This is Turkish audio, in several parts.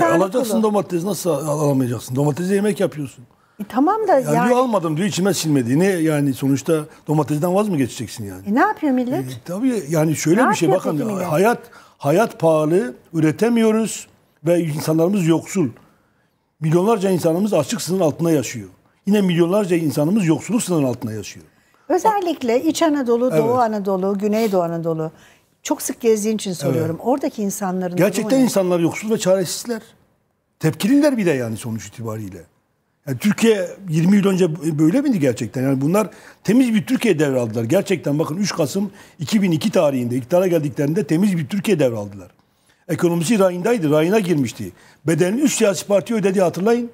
Ya alacaksın domates nasıl alamayacaksın? Domatese yemek yapıyorsun. E tamam da yani, yani... almadım diyor içime silmedi. Ne yani sonuçta domatesden vaz mı geçeceksin yani? E ne yapıyor millet? E, tabii yani şöyle ne bir şey bakın hayat hayat pahalı, üretemiyoruz ve insanlarımız yoksul. Milyonlarca insanımız açık sınır altında yaşıyor. Yine milyonlarca insanımız yoksulluk sınır altında yaşıyor. Özellikle İç Anadolu, Doğu evet. Anadolu, Güneydoğu Anadolu. Çok sık gezdiğin için soruyorum. Evet. Oradaki insanların Gerçekten insanlar yoksul ve çaresizler. Tepkililer bir de yani sonuç itibariyle. Yani Türkiye 20 yıl önce böyle miydi gerçekten? Yani bunlar temiz bir Türkiye devraldılar. Gerçekten bakın 3 Kasım 2002 tarihinde iktidara geldiklerinde temiz bir Türkiye devraldılar. Ekonomisi rayındaydı, rayına girmişti. Bedelini 3 siyasi parti ödedi hatırlayın.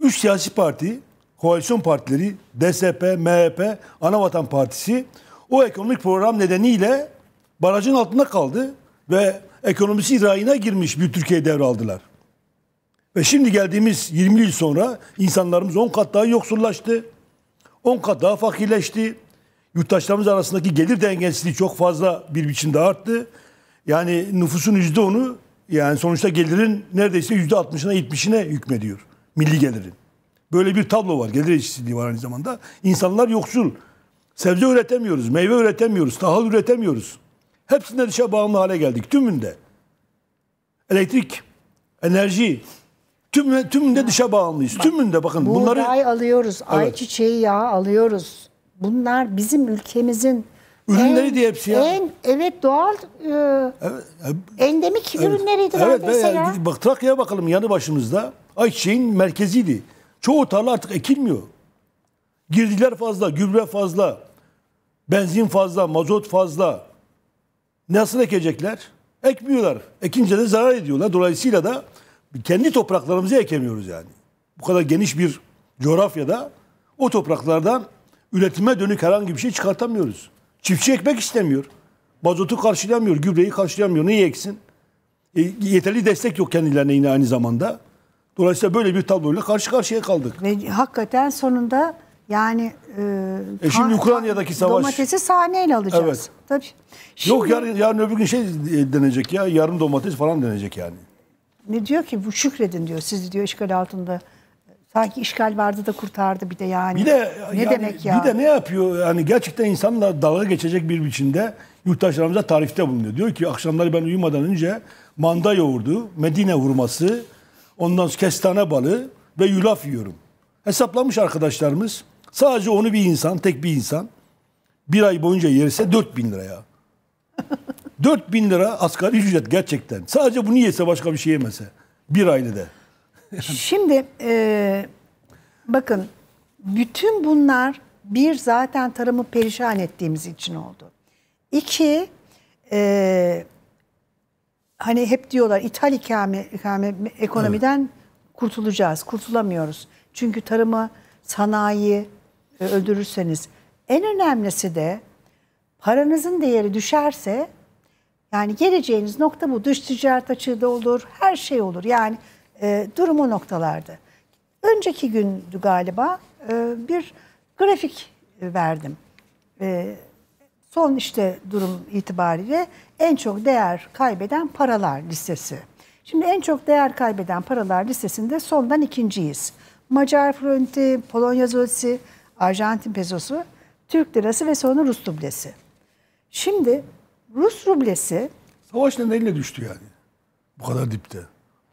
3 siyasi parti, koalisyon partileri, DSP, MHP, Anavatan Partisi o ekonomik program nedeniyle barajın altında kaldı ve ekonomisi rayına girmiş bir Türkiye'yi devraldılar. Ve şimdi geldiğimiz 20 yıl sonra insanlarımız 10 kat daha yoksullaştı. 10 kat daha fakirleşti. Yurttaşlarımız arasındaki gelir dengesizliği çok fazla bir biçimde arttı. Yani nüfusun %10'u yani sonuçta gelirin neredeyse %60'ına 70'ine hükmediyor. Milli gelirin. Böyle bir tablo var. Gelir eşitsizliği var aynı zamanda. İnsanlar yoksul. Sebze üretemiyoruz, meyve üretemiyoruz, tahıl üretemiyoruz. Hepsinde dışa bağımlı hale geldik. Tümünde. Elektrik, enerji, tüm, tümünde dışa bağımlıyız. Bak, tümünde bakın buğday bunları... ay alıyoruz, evet. ayçiçeği yağı alıyoruz. Bunlar bizim ülkemizin Ürünleri diye hepsi ya. En, evet doğal e, evet, e, endemik evet, ürünleriydi evet, neredeyse ya. Bak Trakya'ya bakalım yanı başımızda. Ayçiçeğin merkeziydi. Çoğu tarla artık ekilmiyor. Girdiler fazla, gübre fazla, benzin fazla, mazot fazla. Nasıl ekecekler? Ekmiyorlar. Ekince de zarar ediyorlar. Dolayısıyla da kendi topraklarımızı ekemiyoruz yani. Bu kadar geniş bir coğrafyada o topraklardan üretime dönük herhangi bir şey çıkartamıyoruz. Çiftçi ekmek istemiyor. Mazotu karşılamıyor, gübreyi karşılamıyor. Neyi eksin? E, yeterli destek yok kendilerine yine aynı zamanda. Dolayısıyla böyle bir tabloyla karşı karşıya kaldık. Ve hakikaten sonunda yani e, e şimdi Ukrayna'daki savaş. Domatesi sahneyle alacağız. Evet. Tabii. Şimdi, Yok yarın, yarın öbür gün şey denecek ya. Yarın domates falan denecek yani. Ne diyor ki bu şükredin diyor. Siz diyor işgal altında sanki işgal vardı da kurtardı bir de yani. Bir de ne yani, demek ya? Bir de ne yapıyor? Yani gerçekten insanlar dalga geçecek bir biçimde yurttaşlarımıza tarifte bulunuyor. Diyor ki akşamları ben uyumadan önce manda yoğurdu, Medine hurması, ondan sonra kestane balı ve yulaf yiyorum. Hesaplamış arkadaşlarımız. Sadece onu bir insan, tek bir insan bir ay boyunca yerse 4 bin lira ya. 4 bin lira asgari ücret gerçekten. Sadece bunu yese başka bir şey yemese. Bir da. Şimdi e, bakın bütün bunlar bir zaten tarımı perişan ettiğimiz için oldu. İki e, hani hep diyorlar ithal ikame, ikame ekonomiden evet. kurtulacağız. Kurtulamıyoruz. Çünkü tarımı, sanayi, e, öldürürseniz. En önemlisi de paranızın değeri düşerse yani geleceğiniz nokta bu. Dış ticaret açığı da olur, her şey olur. Yani e, durumu noktalarda. Önceki gündü galiba e, bir grafik e, verdim. E, son işte durum itibariyle en çok değer kaybeden paralar listesi. Şimdi en çok değer kaybeden paralar listesinde sondan ikinciyiz. Macar fronti, Polonya zölsi, Arjantin pezosu, Türk lirası ve sonra Rus rublesi. Şimdi Rus rublesi... Savaş nedeniyle düştü yani. Bu kadar dipte.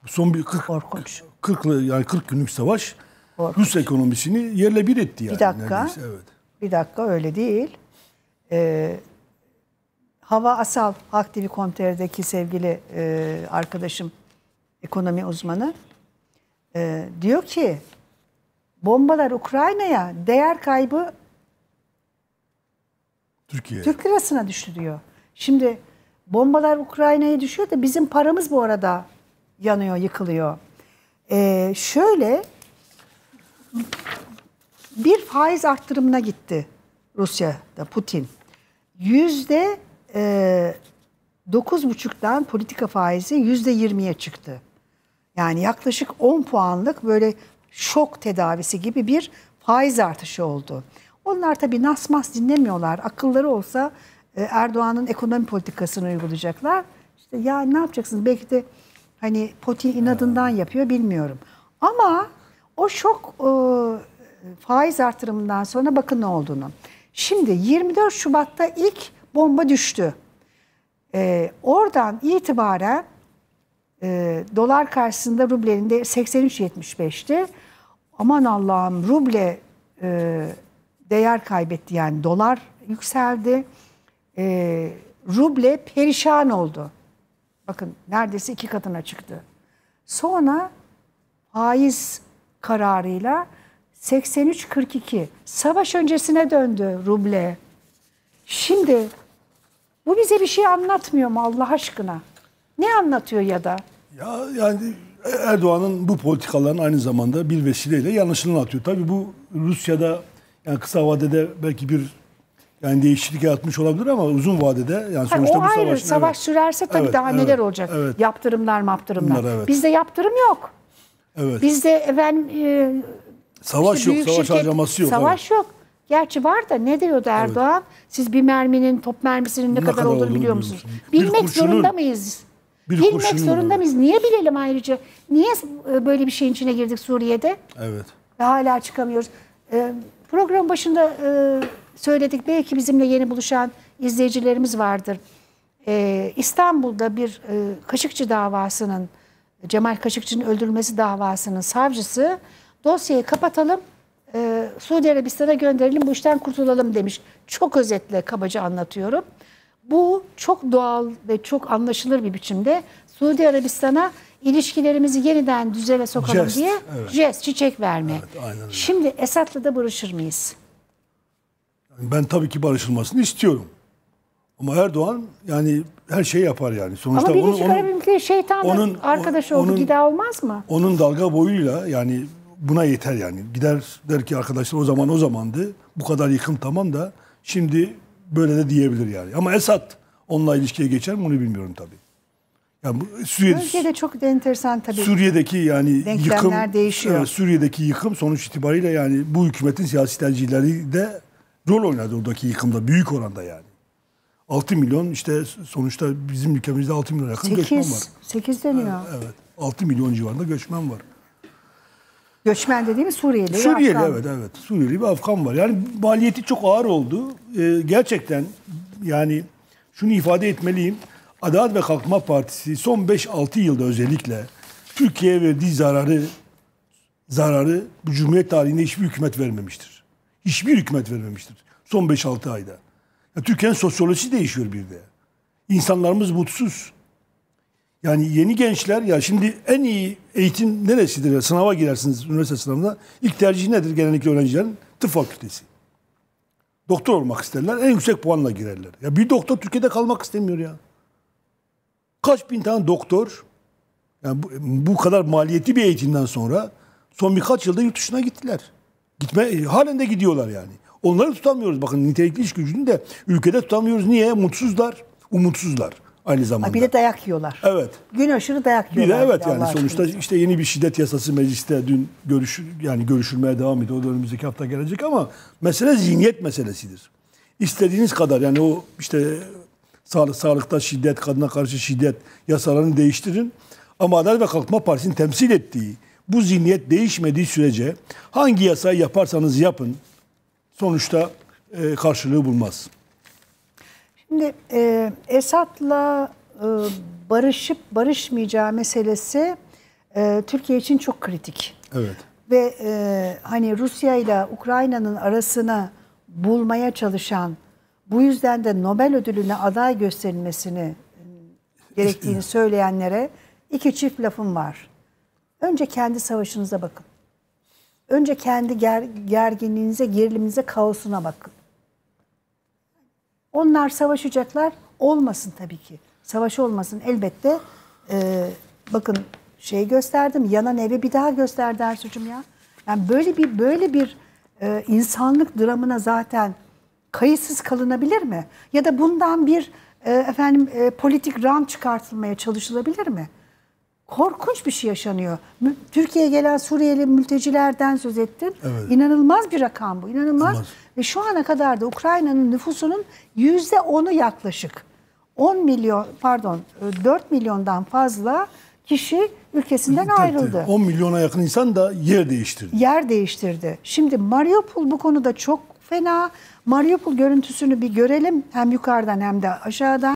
Son bir 40, Korkunç. 40, yani 40 günlük savaş Korkunç. Rus ekonomisini yerle bir etti yani. Bir dakika. Neredeyse, evet. Bir dakika öyle değil. Ee, Hava Asal Aktivi Komiter'deki sevgili e, arkadaşım ekonomi uzmanı e, diyor ki bombalar Ukrayna'ya değer kaybı Türkiye. Türk lirasına düşürüyor. Şimdi bombalar Ukrayna'ya düşüyor da bizim paramız bu arada yanıyor, yıkılıyor. Ee, şöyle bir faiz arttırımına gitti Rusya'da Putin. Yüzde e, dokuz buçuktan politika faizi yüzde yirmiye çıktı. Yani yaklaşık 10 puanlık böyle şok tedavisi gibi bir faiz artışı oldu. Onlar tabii nasmas dinlemiyorlar. Akılları olsa e, Erdoğan'ın ekonomi politikasını uygulayacaklar. İşte ya ne yapacaksınız? Belki de hani Putin inadından yapıyor bilmiyorum. Ama o şok e, faiz artırımından sonra bakın ne olduğunu. Şimdi 24 Şubat'ta ilk bomba düştü. E, oradan itibaren e, dolar karşısında rublenin de 83.75'ti. Aman Allah'ım ruble e, değer kaybetti yani dolar yükseldi. E, ruble perişan oldu. Bakın neredeyse iki katına çıktı. Sonra faiz kararıyla 83.42. savaş öncesine döndü ruble. Şimdi bu bize bir şey anlatmıyor mu Allah aşkına? Ne anlatıyor ya da? Ya yani Erdoğan'ın bu politikaların aynı zamanda bir vesileyle yanlışını atıyor. Tabii bu Rusya'da yani kısa vadede belki bir yani değişiklik yaratmış olabilir ama uzun vadede yani sonuçta yani o bu savaş. Ayrı. Savaş evet. sürerse tabii evet, daha evet, neler olacak? Evet. Yaptırımlar, maptırımlar. evet. Bizde yaptırım yok. Evet. Bizde ben e, savaş işte yok, savaş şirket, harcaması yok. Savaş evet. yok. Gerçi var da ne diyordu Erdoğan? Evet. Siz bir merminin, top mermisinin ne, ne kadar, kadar olduğunu biliyor musunuz? Bilmek kurşunun, zorunda mıyız? Bir Bilmek zorunda mıyız? Niye bilelim ayrıca? Niye e, böyle bir şeyin içine girdik Suriye'de? Evet. Ve hala çıkamıyoruz. E, program başında e, söyledik. Belki bizimle yeni buluşan izleyicilerimiz vardır. E, İstanbul'da bir Kaşıkçı davasının, Cemal Kaşıkçı'nın öldürülmesi davasının savcısı dosyayı kapatalım, e, Suudi Arabistan'a gönderelim, bu işten kurtulalım demiş. Çok özetle kabaca anlatıyorum bu çok doğal ve çok anlaşılır bir biçimde Suudi Arabistan'a ilişkilerimizi yeniden düzene sokalım jest, diye evet. jest, çiçek verme. Evet, Şimdi Esad'la da barışır mıyız? Yani ben tabii ki barışılmasını istiyorum. Ama Erdoğan yani her şeyi yapar yani. Sonuçta Ama Birleşik Arap Emirlikleri şeytanın onun, arkadaşı oldu. Onun, Gida olmaz mı? Onun dalga boyuyla yani buna yeter yani. Gider der ki arkadaşlar o zaman o zamandı. Bu kadar yıkım tamam da şimdi böyle de diyebilir yani. Ama Esad onunla ilişkiye geçer mi onu bilmiyorum tabii. Yani bu, Suriye, çok enteresan tabii. Suriye'deki yani yıkım, değişiyor. Suriye'deki yıkım sonuç itibariyle yani bu hükümetin siyasi tercihleri de rol oynadı oradaki yıkımda büyük oranda yani. 6 milyon işte sonuçta bizim ülkemizde 6 milyon yakın 8, göçmen var. 8 deniyor. Evet, evet. 6 milyon civarında göçmen var. Göçmen dediğimiz Suriyeli. Suriyeli Afgan. evet evet. Suriyeli bir Afgan var. Yani maliyeti çok ağır oldu. Ee, gerçekten yani şunu ifade etmeliyim. Adalet ve Kalkınma Partisi son 5-6 yılda özellikle Türkiye'ye verdiği zararı zararı bu Cumhuriyet tarihinde hiçbir hükümet vermemiştir. Hiçbir hükümet vermemiştir. Son 5-6 ayda. Türkiye'nin sosyolojisi değişiyor bir de. İnsanlarımız mutsuz. Yani yeni gençler ya şimdi en iyi eğitim neresidir? Sınava girersiniz üniversite sınavına. İlk tercihi nedir genellikle öğrencilerin? Tıp fakültesi. Doktor olmak isterler. En yüksek puanla girerler. Ya bir doktor Türkiye'de kalmak istemiyor ya. Kaç bin tane doktor yani bu, bu kadar maliyetli bir eğitimden sonra son birkaç yılda yurt dışına gittiler. Gitme, e, halen de gidiyorlar yani. Onları tutamıyoruz. Bakın nitelikli iş gücünü de ülkede tutamıyoruz. Niye? Mutsuzlar, umutsuzlar aynı zamanda. Ha, bir de dayak yiyorlar. Evet. Gün aşırı dayak yiyorlar. Bir de evet yani sonuçta aşkına. işte yeni bir şiddet yasası mecliste dün görüş yani görüşülmeye devam ediyor. O da önümüzdeki hafta gelecek ama mesele zihniyet meselesidir. İstediğiniz kadar yani o işte sağlık sağlıkta şiddet, kadına karşı şiddet yasalarını değiştirin. Ama Adalet ve Kalkınma Partisi'nin temsil ettiği bu zihniyet değişmediği sürece hangi yasayı yaparsanız yapın sonuçta e, karşılığı bulmaz. Şimdi e, Esad'la e, barışıp barışmayacağı meselesi e, Türkiye için çok kritik. Evet. Ve e, hani Rusya ile Ukrayna'nın arasına bulmaya çalışan bu yüzden de Nobel ödülüne aday gösterilmesini gerektiğini söyleyenlere iki çift lafım var. Önce kendi savaşınıza bakın. Önce kendi ger gerginliğinize, geriliminize, kaosuna bakın. Onlar savaşacaklar. Olmasın tabii ki. Savaş olmasın elbette. E, bakın şey gösterdim. Yanan evi bir daha gösterdi Ersucuğum ya. Yani böyle bir böyle bir e, insanlık dramına zaten kayıtsız kalınabilir mi? Ya da bundan bir e, efendim e, politik rant çıkartılmaya çalışılabilir mi? korkunç bir şey yaşanıyor. Türkiye'ye gelen Suriyeli mültecilerden söz ettim. Evet. İnanılmaz bir rakam bu. İnanılmaz. Olmaz. Ve şu ana kadar da Ukrayna'nın nüfusunun yüzde onu yaklaşık. 10 milyon pardon 4 e, milyondan fazla kişi ülkesinden Tabii, ayrıldı. 10 milyona yakın insan da yer değiştirdi. Yer değiştirdi. Şimdi Mariupol bu konuda çok fena. Mariupol görüntüsünü bir görelim hem yukarıdan hem de aşağıdan.